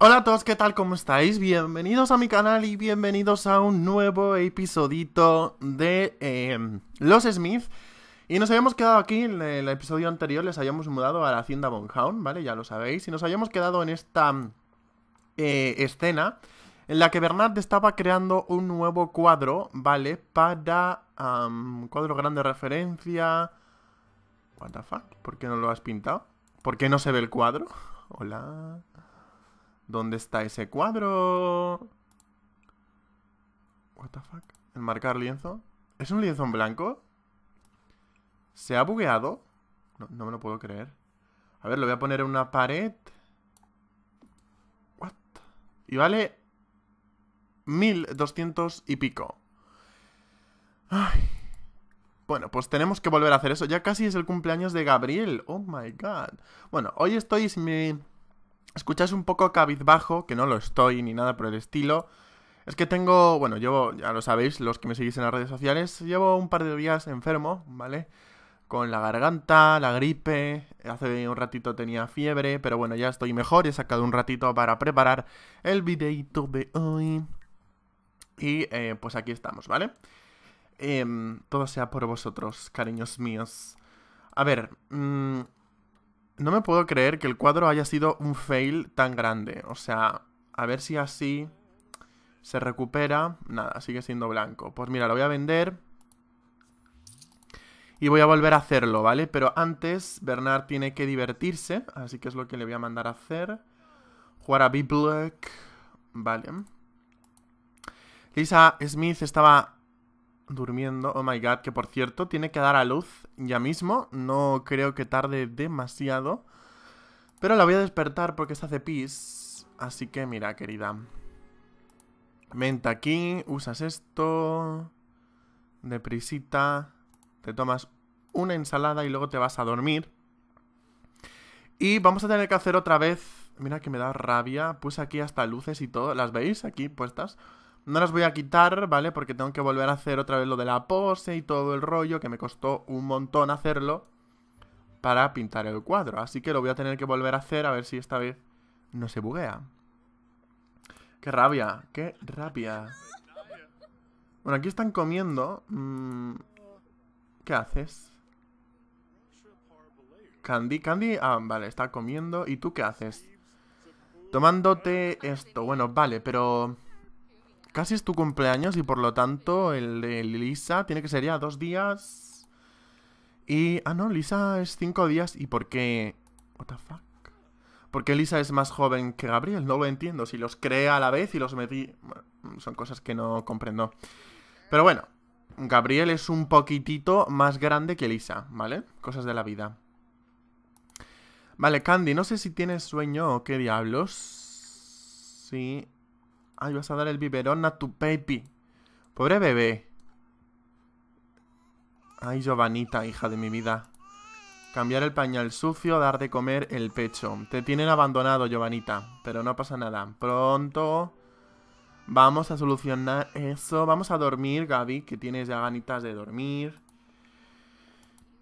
Hola a todos, ¿qué tal? ¿Cómo estáis? Bienvenidos a mi canal y bienvenidos a un nuevo episodito de em, Los Smith. Y nos habíamos quedado aquí, en el episodio anterior les habíamos mudado a la hacienda Bonhound, ¿vale? Ya lo sabéis. Y nos habíamos quedado en esta eh, escena en la que Bernard estaba creando un nuevo cuadro, ¿vale? Para... un cuadro grande referencia... What the fuck? ¿Por qué no lo has pintado? ¿Por qué no se ve el cuadro? Hola... ¿Dónde está ese cuadro? What the fuck? ¿Enmarcar lienzo? ¿Es un lienzo en blanco? ¿Se ha bugueado? No, me lo puedo creer. A ver, lo voy a poner en una pared. What? Y vale... 1200 y pico. Bueno, pues tenemos que volver a hacer eso. Ya casi es el cumpleaños de Gabriel. Oh my god. Bueno, hoy estoy... Mi escuchas un poco cabizbajo, que no lo estoy ni nada por el estilo. Es que tengo, bueno, llevo, ya lo sabéis, los que me seguís en las redes sociales, llevo un par de días enfermo, ¿vale? Con la garganta, la gripe, hace un ratito tenía fiebre, pero bueno, ya estoy mejor, he sacado un ratito para preparar el videito de hoy. Y eh, pues aquí estamos, ¿vale? Em, todo sea por vosotros, cariños míos. A ver, mm, no me puedo creer que el cuadro haya sido un fail tan grande. O sea, a ver si así se recupera. Nada, sigue siendo blanco. Pues mira, lo voy a vender. Y voy a volver a hacerlo, ¿vale? Pero antes, Bernard tiene que divertirse. Así que es lo que le voy a mandar a hacer. Jugar a B-Black. Vale. Lisa Smith estaba durmiendo. Oh my god, que por cierto, tiene que dar a luz ya mismo. No creo que tarde demasiado. Pero la voy a despertar porque está hace pis. Así que mira, querida. Vente aquí, usas esto. Deprisita. Te tomas una ensalada y luego te vas a dormir. Y vamos a tener que hacer otra vez... Mira que me da rabia. Puse aquí hasta luces y todo. ¿Las veis aquí puestas? No las voy a quitar, ¿vale? Porque tengo que volver a hacer otra vez lo de la pose y todo el rollo, que me costó un montón hacerlo para pintar el cuadro. Así que lo voy a tener que volver a hacer a ver si esta vez no se buguea. ¡Qué rabia! ¡Qué rabia! Bueno, aquí están comiendo. Mm, ¿Qué haces? Candy, Candy... Ah, vale, está comiendo. ¿Y tú qué haces? Tomándote esto. Bueno, vale, pero... Casi es tu cumpleaños y por lo tanto el de Lisa tiene que ser ya dos días. Y. Ah, no, Lisa es cinco días. ¿Y por qué? ¿What the fuck? ¿Por qué Lisa es más joven que Gabriel? No lo entiendo. Si los crea a la vez y los metí. son cosas que no comprendo. Pero bueno, Gabriel es un poquitito más grande que Lisa, ¿vale? Cosas de la vida. Vale, Candy, no sé si tienes sueño o qué diablos. Sí, Ay, vas a dar el biberón a tu baby. Pobre bebé. Ay, Giovanita, hija de mi vida. Cambiar el pañal sucio, dar de comer el pecho. Te tienen abandonado, Giovanita. Pero no pasa nada. Pronto vamos a solucionar eso. Vamos a dormir, Gaby, que tienes ya ganitas de dormir.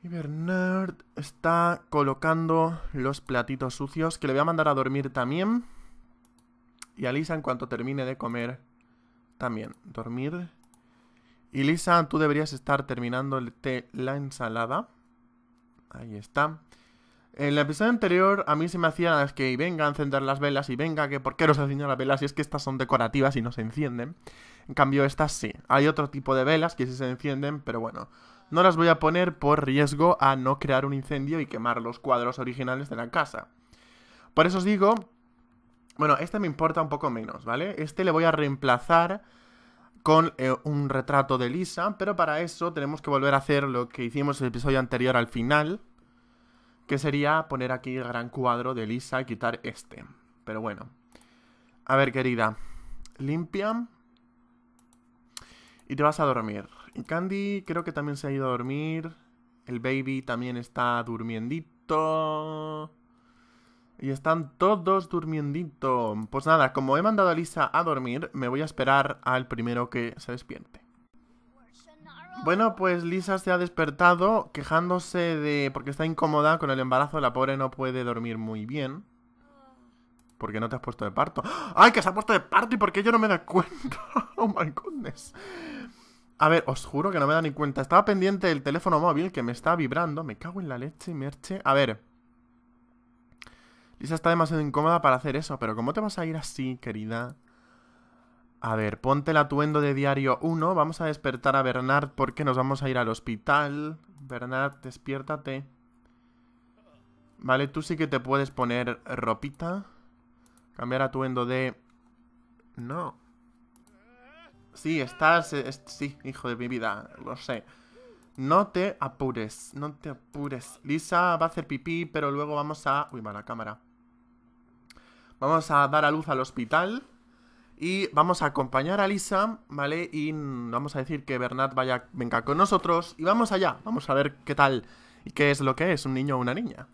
Y Bernard está colocando los platitos sucios, que le voy a mandar a dormir también. Y a Lisa, en cuanto termine de comer, también dormir. Y Lisa, tú deberías estar terminando el té, la ensalada. Ahí está. En la episodio anterior a mí se me hacía que venga a encender las velas y venga que por qué no se encienden las velas y es que estas son decorativas y no se encienden. En cambio estas sí. Hay otro tipo de velas que sí se encienden, pero bueno. No las voy a poner por riesgo a no crear un incendio y quemar los cuadros originales de la casa. Por eso os digo bueno, este me importa un poco menos, ¿vale? Este le voy a reemplazar con eh, un retrato de Lisa, pero para eso tenemos que volver a hacer lo que hicimos en el episodio anterior al final, que sería poner aquí el gran cuadro de Lisa y quitar este. Pero bueno. A ver, querida. Limpia. Y te vas a dormir. Y Candy creo que también se ha ido a dormir. El baby también está durmiendito. Y están todos durmiendito. Pues nada, como he mandado a Lisa a dormir, me voy a esperar al primero que se despierte. Bueno, pues Lisa se ha despertado quejándose de... porque está incómoda con el embarazo, la pobre no puede dormir muy bien. Porque no te has puesto de parto? ¡Ah! ¡Ay, que se ha puesto de parto! ¿Y por qué yo no me da cuenta? ¡Oh, my goodness! A ver, os juro que no me da ni cuenta. Estaba pendiente del teléfono móvil que me está vibrando. Me cago en la leche, y merche. A ver, Lisa está demasiado incómoda para hacer eso, pero ¿cómo te vas a ir así, querida? A ver, ponte el atuendo de diario 1. Vamos a despertar a Bernard porque nos vamos a ir al hospital. Bernard, despiértate. Vale, tú sí que te puedes poner ropita. Cambiar atuendo de... No. Sí, estás... Eh, sí, hijo de mi vida, lo sé. No te apures, no te apures. Lisa va a hacer pipí, pero luego vamos a... Uy, mala cámara. Vamos a dar a luz al hospital. Y vamos a acompañar a Lisa, ¿vale? Y vamos a decir que Bernard vaya, venga con nosotros. Y vamos allá. Vamos a ver qué tal y qué es lo que es, un niño o una niña.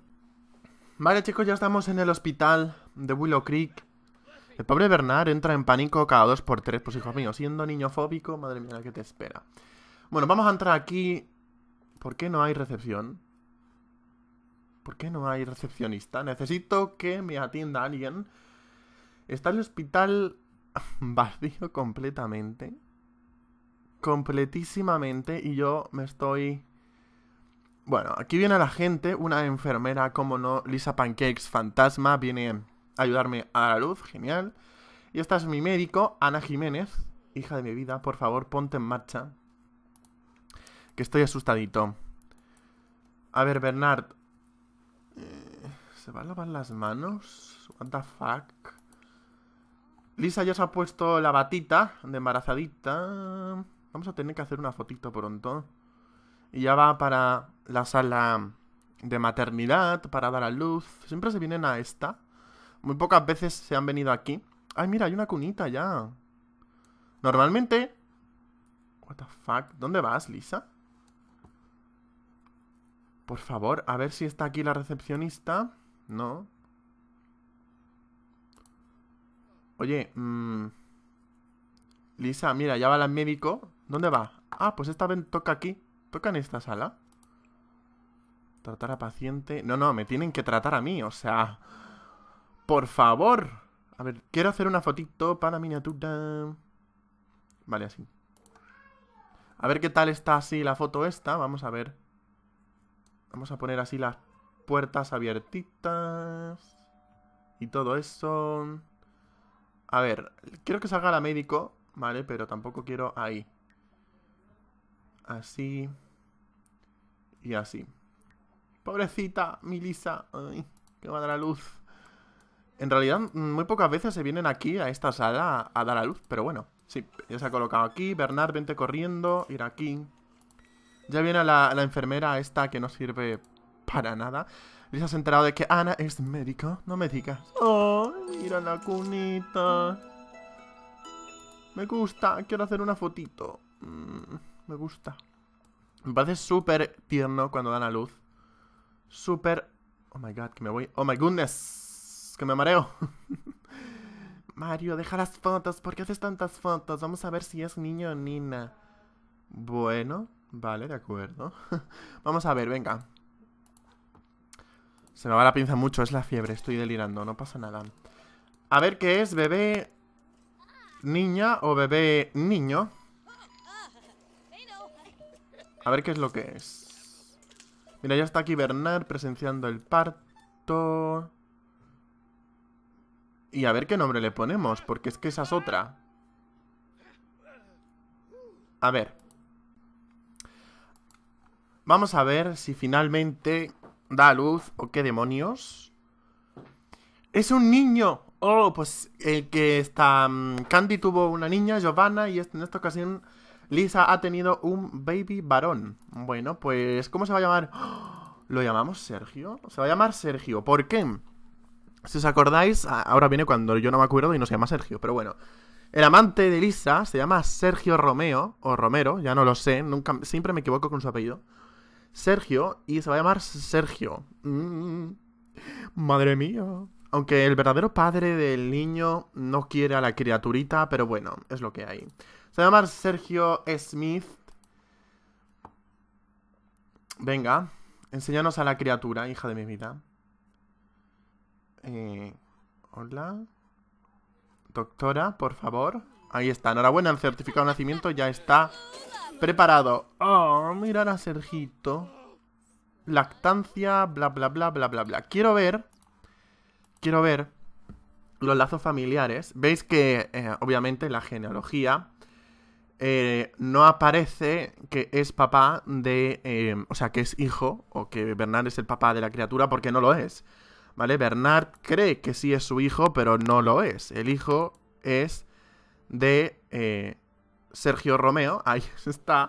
Vale, chicos, ya estamos en el hospital de Willow Creek. El pobre Bernard entra en pánico cada dos por tres, pues hijos míos, siendo niño fóbico, madre mía, ¿qué te espera? Bueno, vamos a entrar aquí. ¿Por qué no hay recepción? ¿Por qué no hay recepcionista? Necesito que me atienda alguien. Está el hospital vacío completamente. Completísimamente. Y yo me estoy... Bueno, aquí viene la gente, una enfermera, como no, Lisa Pancakes, fantasma, viene a ayudarme a la luz, genial. Y esta es mi médico, Ana Jiménez, hija de mi vida, por favor, ponte en marcha. Que estoy asustadito. A ver, Bernard, eh, ¿Se va a lavar las manos? What the fuck? Lisa ya se ha puesto la batita de embarazadita. Vamos a tener que hacer una fotito pronto. Y ya va para la sala de maternidad, para dar a luz. Siempre se vienen a esta. Muy pocas veces se han venido aquí. Ay, mira, hay una cunita ya. Normalmente... What the fuck? ¿Dónde vas, Lisa? Por favor, a ver si está aquí la recepcionista. No. Oye, mmm... Lisa, mira, ya va el médico. ¿Dónde va? Ah, pues esta vez toca aquí. Toca en esta sala. Tratar a paciente... No, no, me tienen que tratar a mí, o sea... ¡Por favor! A ver, quiero hacer una fotito para miniatura... Vale, así. A ver qué tal está así la foto esta. Vamos a ver. Vamos a poner así las puertas abiertitas. Y todo eso. A ver, quiero que salga la médico, ¿vale? Pero tampoco quiero ahí. Así. Y así. Pobrecita, Milisa. Ay, que va a dar la luz. En realidad, muy pocas veces se vienen aquí, a esta sala, a, dar a luz. Pero bueno, sí, ya se ha colocado aquí. Bernard, vente corriendo. Ir aquí. Ya viene la, enfermera esta que no sirve para nada. ¿Les has enterado de que Ana es médico? No me ¡Oh! Mira la cunita. Me gusta. Quiero hacer una fotito. Mm, me gusta. Me parece súper tierno cuando da la luz. Súper... Oh my god, que me voy... Oh my goodness. Que me mareo. Mario, deja las fotos. ¿Por qué haces tantas fotos? Vamos a ver si es niño o nina. Bueno, Vale, de acuerdo. Vamos a ver, venga. Se me va la pinza mucho, es la fiebre, estoy delirando, no pasa nada. A ver qué es bebé niña o bebé niño. A ver qué es lo que es. Mira, ya está aquí Bernard presenciando el parto. Y a ver qué nombre le ponemos, porque es que esa es otra. A ver. Vamos a ver si finalmente da luz o qué demonios. ¡Es un niño! Oh, pues el que está... Mm, Candy tuvo una niña, Giovanna, y este, en esta ocasión Lisa ha tenido un baby varón. Bueno, pues ¿cómo se va a llamar? ¿Lo llamamos Sergio? Se va a llamar Sergio. ¿Por qué? Si os acordáis, ahora viene cuando yo no me acuerdo y no se llama Sergio, pero bueno. El amante de Lisa se llama Sergio Romeo, o Romero, ya no lo sé, nunca, siempre me equivoco con su apellido. Sergio y se va a llamar Sergio. madre mía. Aunque el verdadero padre del niño no quiere a la criaturita, pero bueno, es lo que hay. Se va a llamar Sergio Smith. Venga, enséñanos a la criatura, hija de mi vida. Eh, hola. Doctora, por favor. Ahí está. Enhorabuena, el certificado de nacimiento ya está preparado. Oh mirar a Sergito. Lactancia, bla, bla, bla, bla, bla, bla. Quiero ver... Quiero ver los lazos familiares. Veis que, eh, obviamente, la genealogía eh, no aparece que es papá de... Eh, o sea, que es hijo, o que Bernard es el papá de la criatura, porque no lo es. ¿Vale? Bernard cree que sí es su hijo, pero no lo es. El hijo es de... Sergio Romeo, ahí está,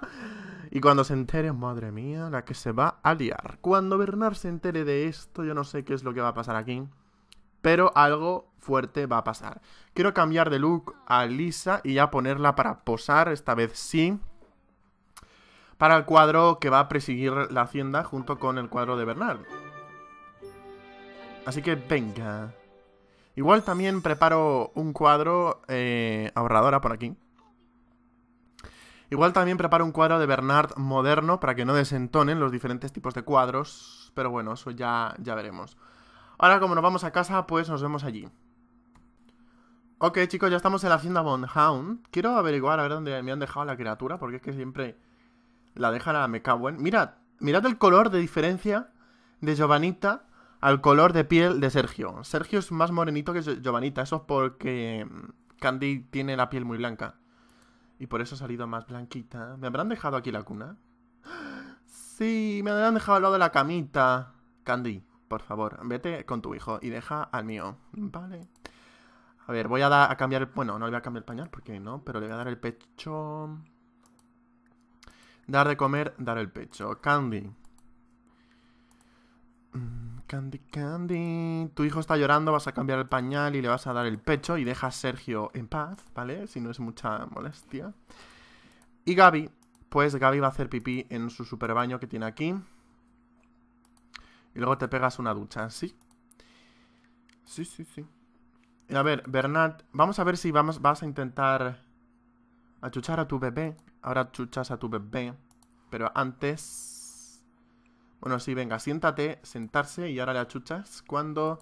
y cuando se entere, madre mía, la que se va a liar. Cuando Bernard se entere de esto, yo no sé qué es lo que va a pasar aquí. Pero algo fuerte va a pasar. Quiero cambiar de look a Lisa y ya ponerla para posar, esta vez sí. Para el cuadro que va a presidir la hacienda junto con el cuadro de Bernard. Así que venga. Igual también preparo un cuadro eh, ahorradora por aquí. Igual también preparo un cuadro de Bernard moderno para que no desentonen los diferentes tipos de cuadros, pero bueno, eso ya, ya veremos. Ahora como nos vamos a casa, pues nos vemos allí. Ok, chicos, ya estamos en la hacienda Hound. Quiero averiguar a ver dónde me han dejado la criatura, porque es que siempre la dejan a me Mirad, mirad el color de diferencia de Giovanita al color de piel de Sergio. Sergio es más morenito que Giovanita, eso es porque Candy tiene la piel muy blanca. Y por eso ha salido más blanquita. ¿Me habrán dejado aquí la cuna? Sí, me habrán dejado al lado de la camita. Candy, por favor, vete con tu hijo y deja al mío. Vale. A ver, voy a, a cambiar... bueno, no le voy a cambiar el pañal porque no, pero le voy a dar el pecho... Dar de comer, dar el pecho. Candy. Mm. Candy, Candy. Tu hijo está llorando, vas a cambiar el pañal y le vas a dar el pecho y deja a Sergio en paz, ¿vale? Si no es mucha molestia. Y Gaby, pues Gaby va a hacer pipí en su super baño que tiene aquí. Y luego te pegas una ducha, ¿sí? Sí, sí, sí. A ver, Bernat, vamos a ver si vamos, vas a intentar achuchar a tu bebé. Ahora chuchas a tu bebé. Pero antes... Bueno, sí, venga, siéntate, sentarse y ahora le achuchas cuando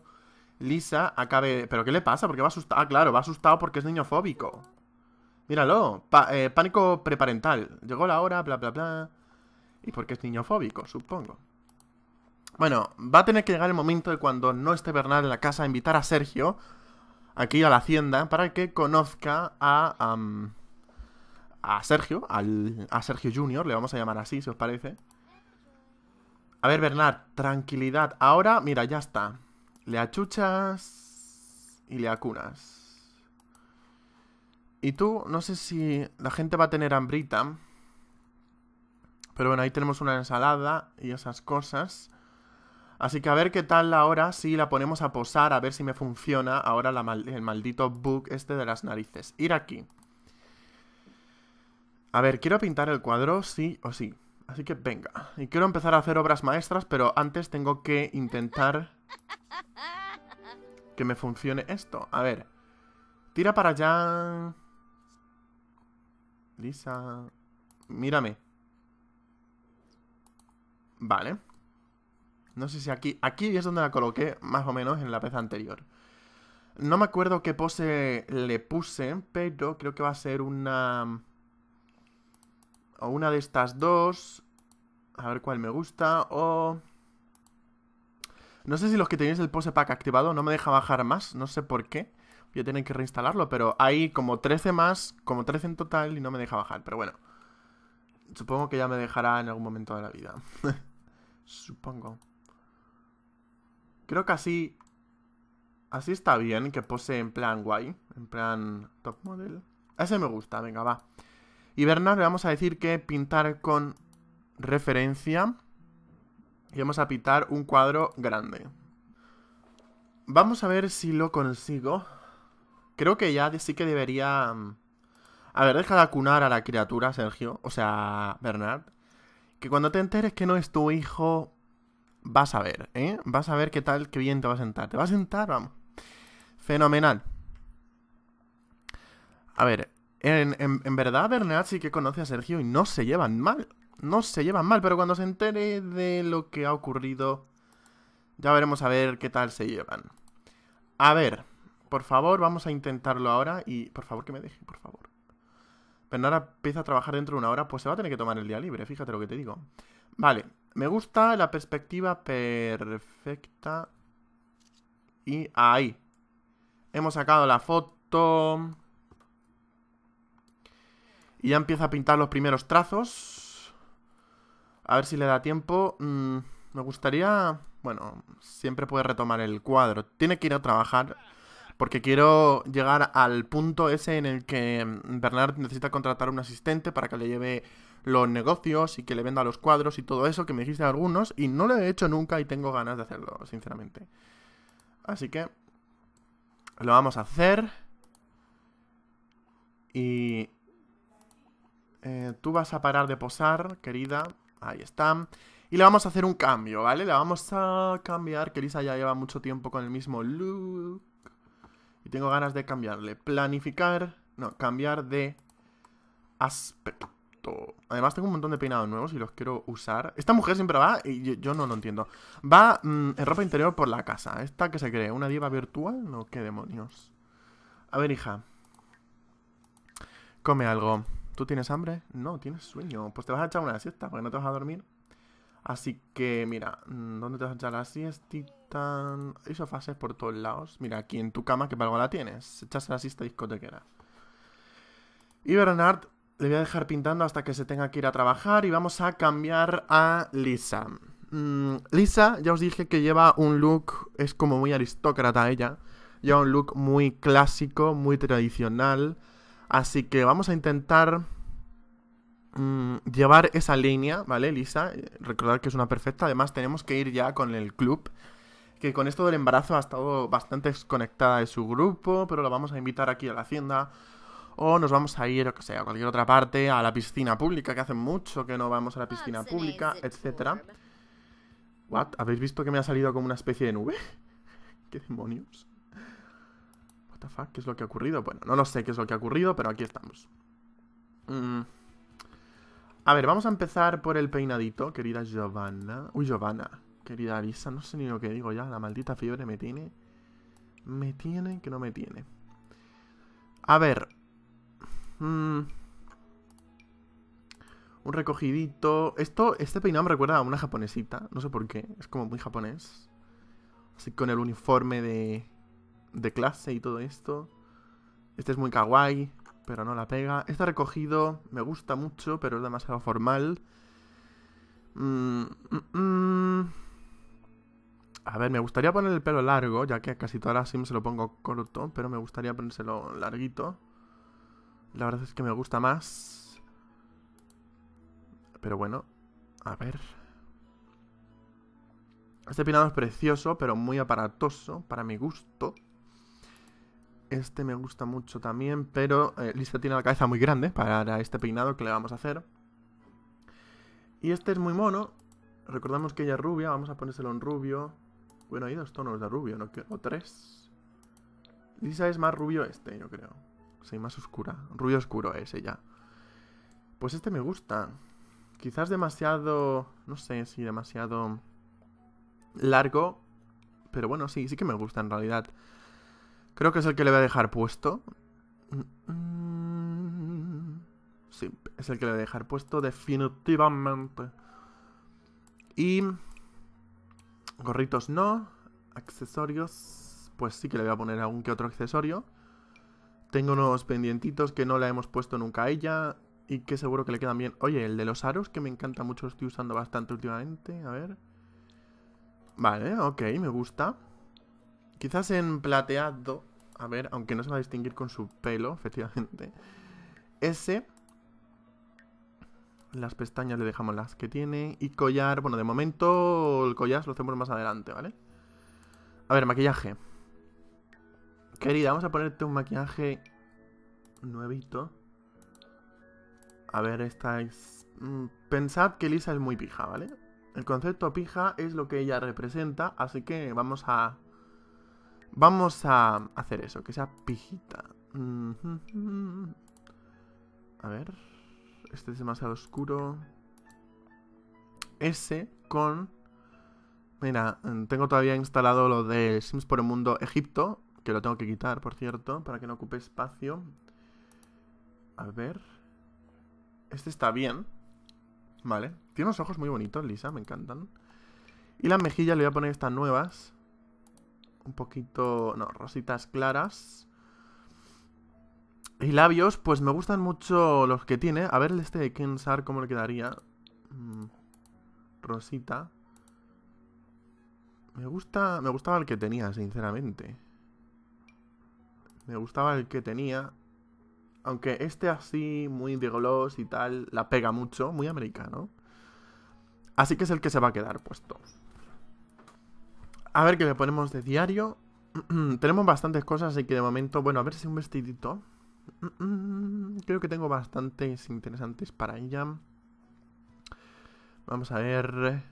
Lisa acabe... ¿Pero qué le pasa? Porque va asustado? Ah, claro, va asustado porque es niño fóbico. Míralo, eh, pánico preparental. Llegó la hora, bla, bla, bla. Y porque es niño fóbico, supongo. Bueno, va a tener que llegar el momento de cuando no esté Bernal en la casa, invitar a Sergio aquí a la hacienda para que conozca a... a Sergio, a Sergio Junior, le vamos a llamar así, si os parece. A ver, Bernard, tranquilidad. Ahora, mira, ya está. Le achuchas y le acunas. Y tú, no sé si la gente va a tener hambrita. Pero bueno, ahí tenemos una ensalada y esas cosas. Así que a ver qué tal ahora si la ponemos a posar, a ver si me funciona ahora el maldito bug este de las narices. Ir aquí. A ver, quiero pintar el cuadro, sí o sí. Así que venga. Y quiero empezar a hacer obras maestras, pero antes tengo que intentar que me funcione esto. A ver. Tira para allá. Lisa. Mírame. Vale. No sé si aquí... Aquí es donde la coloqué, más o menos, en la pieza anterior. No me acuerdo qué pose le puse, pero creo que va a ser una... O una de estas dos. A ver cuál me gusta. O... No sé si los que tenéis el pose pack activado no me deja bajar más. No sé por qué. Voy a tener que reinstalarlo, pero hay como 13 más, como 13 en total y no me deja bajar. Pero bueno, supongo que ya me dejará en algún momento de la vida. supongo. Creo que así... Así está bien, que pose en plan guay. En plan top model. Ese me gusta, venga, va. Y Bernard le vamos a decir que pintar con referencia. Y vamos a pintar un cuadro grande. Vamos a ver si lo consigo. Creo que ya sí que debería... Mm, a ver, deja de acunar a la criatura, Sergio. O sea, Bernard. Que cuando te enteres que no es tu hijo, vas a ver, ¿eh? Vas a ver qué tal, qué bien te va a sentar. Te va a sentar, vamos. Fenomenal. A ver, en, verdad, Bernat sí que conoce a Sergio y no se llevan mal. No se llevan mal, pero cuando se entere de lo que ha ocurrido, ya veremos a ver qué tal se llevan. A ver, por favor, vamos a intentarlo ahora y por favor que me deje, por favor. Bernat empieza a trabajar dentro de una hora, pues se va a tener que tomar el día libre, fíjate lo que te digo. Vale, me gusta la perspectiva perfecta. Y ahí. Hemos sacado la foto. Y ya empieza a pintar los primeros trazos. A ver si le da tiempo. Mm, me gustaría... Bueno, siempre puede retomar el cuadro. Tiene que ir a trabajar porque quiero llegar al punto ese en el que Bernard necesita contratar un asistente para que le lleve los negocios y que le venda los cuadros y todo eso que me dijiste algunos y no lo he hecho nunca y tengo ganas de hacerlo, sinceramente. Así que lo vamos a hacer. Y eh, tú vas a parar de posar, querida. Ahí está. Y le vamos a hacer un cambio, ¿vale? La vamos a cambiar, que Lisa ya lleva mucho tiempo con el mismo look. Y tengo ganas de cambiarle. Planificar, no, cambiar de aspecto. Además tengo un montón de peinados nuevos y los quiero usar. Esta mujer siempre va, y yo, no lo entiendo, va mm, en ropa interior por la casa. ¿Esta que se cree? ¿Una diva virtual? No, qué demonios. A ver, hija. Come algo. ¿Tú tienes hambre? No, tienes sueño. Pues te vas a echar una siesta porque no te vas a dormir. Así que, mira, mm, ¿dónde te vas a echar la siestita? Hay sofás por todos lados. Mira, aquí en tu cama, que para algo la tienes. Echas la siesta discotequera. Y Bernard le voy a dejar pintando hasta que se tenga que ir a trabajar. Y vamos a cambiar a Lisa. Mm, Lisa, ya os dije que lleva un look, es como muy aristócrata ella. Lleva un look muy clásico, muy tradicional Así que vamos a intentar mm, llevar esa línea, ¿vale, Lisa? Eh, recordar que es una perfecta. Además, tenemos que ir ya con el club, que con esto del embarazo ha estado bastante desconectada de su grupo, pero la vamos a invitar aquí a la hacienda. O nos vamos a ir, o sea, a cualquier otra parte, a la piscina pública, que hace mucho que no vamos a la ah, piscina pública, etcétera. What? ¿Habéis visto que me ha salido como una especie de nube? ¿Qué demonios? ¿Qué es lo que ha ocurrido? Bueno, no lo sé qué es lo que ha ocurrido, pero aquí estamos. Mm. A ver, vamos a empezar por el peinadito, querida Giovanna. Uy, Giovanna. Querida Lisa, no sé ni lo que digo ya. La maldita fiebre me tiene. Me tiene que no me tiene. A ver. Mm. Un recogidito. Esto, este peinado me recuerda a una japonesita. No sé por qué. Es como muy japonés. Así con el uniforme de de clase y todo esto. Este es muy kawaii, pero no la pega. Este recogido me gusta mucho, pero es demasiado formal. Mm, mm, mm. A ver, me gustaría poner el pelo largo, ya que casi todas las sims se lo pongo corto, pero me gustaría ponérselo larguito. La verdad es que me gusta más. Pero bueno, a ver. Este peinado es precioso, pero muy aparatoso para mi gusto. Este me gusta mucho también, pero eh, Lisa tiene la cabeza muy grande para este peinado que le vamos a hacer. Y este es muy mono. Recordamos que ella es rubia, vamos a ponérselo en rubio. Bueno, hay dos tonos de rubio, ¿no? O tres. Lisa es más rubio este, yo creo. Sí, más oscura. Rubio oscuro es ella. Pues este me gusta. Quizás demasiado... No sé si demasiado... Largo. Pero bueno, sí, sí que me gusta en realidad. Creo que es el que le voy a dejar puesto. Mm, mm, sí, es el que le voy a dejar puesto definitivamente. Y... Gorritos no. Accesorios. Pues sí que le voy a poner algún que otro accesorio. Tengo unos pendientitos que no le hemos puesto nunca a ella. Y que seguro que le quedan bien. Oye, el de los aros, que me encanta mucho, estoy usando bastante últimamente. A ver. Vale, ok, me gusta. Quizás en plateado a ver, aunque no se va a distinguir con su pelo, efectivamente. Ese. Las pestañas le dejamos las que tiene. Y collar, bueno, de momento el collar lo hacemos más adelante, ¿vale? A ver, maquillaje. Querida, vamos a ponerte un maquillaje nuevito. A ver, esta es... Mm, pensad que Lisa es muy pija, ¿vale? El concepto pija es lo que ella representa, así que vamos a Vamos a hacer eso, que sea pijita. Mm-hmm. A ver. Este es demasiado oscuro. Ese con... Mira, mm, tengo todavía instalado lo de Sims por el mundo Egipto, que lo tengo que quitar, por cierto, para que no ocupe espacio. A ver. Este está bien. Vale. Tiene unos ojos muy bonitos, Lisa, me encantan. Y las mejillas le voy a poner estas nuevas un poquito... No, rositas claras. Y labios, pues me gustan mucho los que tiene. A ver este de Kensar cómo le quedaría. Mm, rosita. Me gusta... Me gustaba el que tenía, sinceramente. Me gustaba el que tenía. Aunque este así, muy de gloss y tal, la pega mucho. Muy americano. Así que es el que se va a quedar puesto. A ver qué le ponemos de diario. Tenemos bastantes cosas, así que de momento... Bueno, a ver si un vestidito. Mm, creo que tengo bastantes interesantes para ella. Vamos a ver...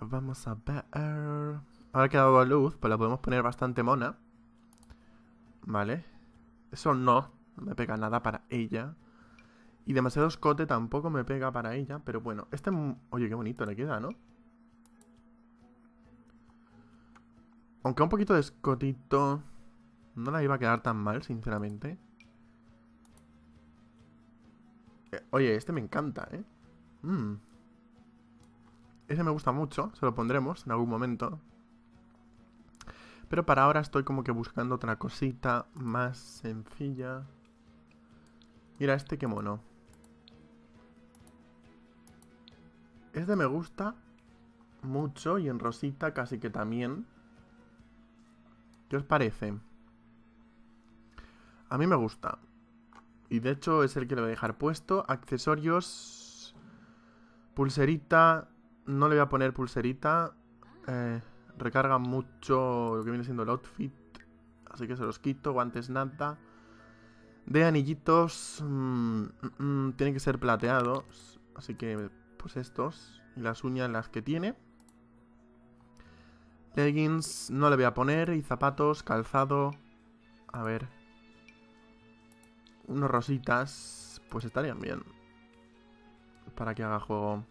Vamos a ver... Ahora que ha dado luz, pues la podemos poner bastante mona. Vale. Eso no, no me pega nada para ella. Y demasiado escote tampoco me pega para ella, pero bueno. Este... Oye, qué bonito le queda, ¿no? Aunque un poquito de escotito no la iba a quedar tan mal, sinceramente. Eh, oye, este me encanta, ¿eh? Este Ese me gusta mucho, se lo pondremos en algún momento. Pero para ahora estoy como que buscando otra cosita más sencilla. Mira este, qué mono. Este me gusta mucho y en rosita casi que también. ¿Qué os parece? A mí me gusta. Y de hecho es el que le voy a dejar puesto. Accesorios. Pulserita. No le voy a poner pulserita. Eh, recarga mucho lo que viene siendo el outfit. Así que se los quito. Guantes nada. De anillitos. Mm, mm, mm, tienen que ser plateados. Así que pues estos. Y las uñas las que tiene. Leggings no le voy a poner. Y zapatos, calzado... A ver... Unos rositas... Pues estarían bien. Para que haga juego...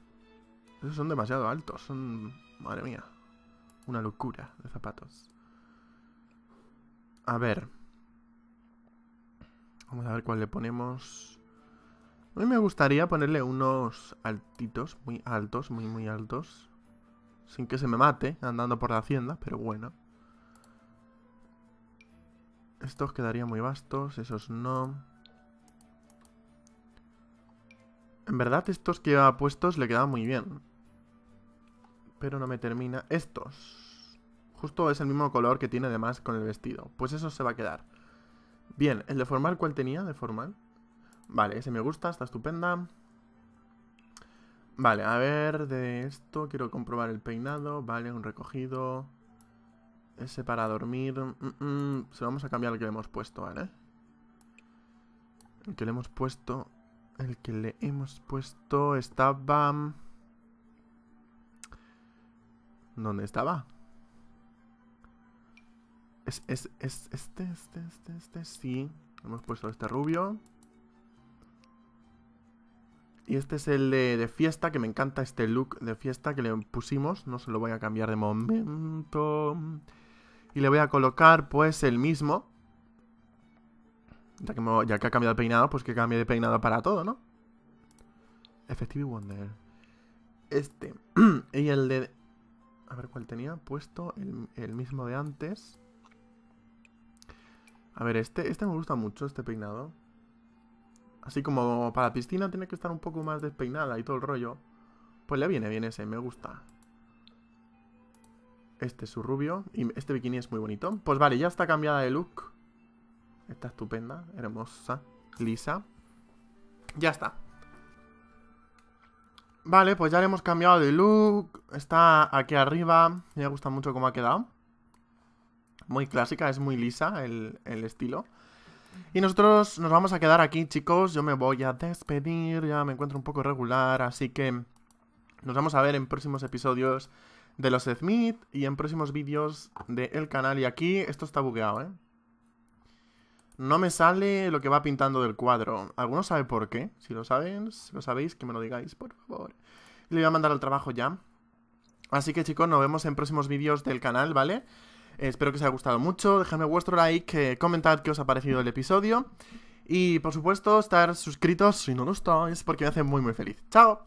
Esos son demasiado altos. Son... Madre mía. Una locura de zapatos. A ver... Vamos a ver cuál le ponemos... A mí me gustaría ponerle unos altitos, muy altos, muy muy altos. Sin que se me mate andando por la hacienda, pero bueno. Estos quedarían muy vastos, esos no. En verdad estos que ha puestos le quedan muy bien. Pero no me termina. Estos. Justo es el mismo color que tiene además con el vestido. Pues eso se va a quedar. Bien, ¿el de formal cuál tenía de formal? Vale, ese me gusta, está estupenda. Vale, a ver, de esto quiero comprobar el peinado. Vale, un recogido. Ese para dormir. Mm, mm, mm. Se vamos a cambiar el que le hemos puesto, ¿vale? El que le hemos puesto... El que le hemos puesto estaba... ¿Dónde estaba? Es, es, es este, este, este, este, sí. Hemos puesto este rubio. Y este es el de, fiesta, que me encanta este look de fiesta que le pusimos. No se lo voy a cambiar de momento. Y le voy a colocar, pues, el mismo. Ya que, ya que ha cambiado el peinado, pues que cambie de peinado para todo, ¿no? Effective Wonder. Este. y el de... A ver cuál tenía puesto. El, el mismo de antes. A ver, este, este me gusta mucho, este peinado así como para la piscina tiene que estar un poco más despeinada y todo el rollo, pues le viene bien ese, me gusta. Este es su rubio, y este bikini es muy bonito. Pues vale, ya está cambiada de look. Está estupenda, hermosa, lisa. Ya está. Vale, pues ya le hemos cambiado de look. Está aquí arriba. Me gusta mucho cómo ha quedado. Muy clásica, es muy lisa el, el estilo. Y nosotros nos vamos a quedar aquí, chicos. Yo me voy a despedir, ya me encuentro un poco regular, así que nos vamos a ver en próximos episodios de los Smith y en próximos vídeos del canal. Y aquí esto está bugueado, ¿eh? No me sale lo que va pintando del cuadro. ¿Alguno sabe por qué? Si lo saben, lo sabéis, que me lo digáis, por favor. Le voy a mandar al trabajo ya. Así que chicos, nos vemos en próximos vídeos del canal, ¿vale? vale eh, espero que os haya gustado mucho. Dejadme vuestro like, eh, comentad qué os ha parecido el episodio. Y por supuesto, estar suscritos si no lo estáis, porque me hace muy muy feliz. ¡Chao!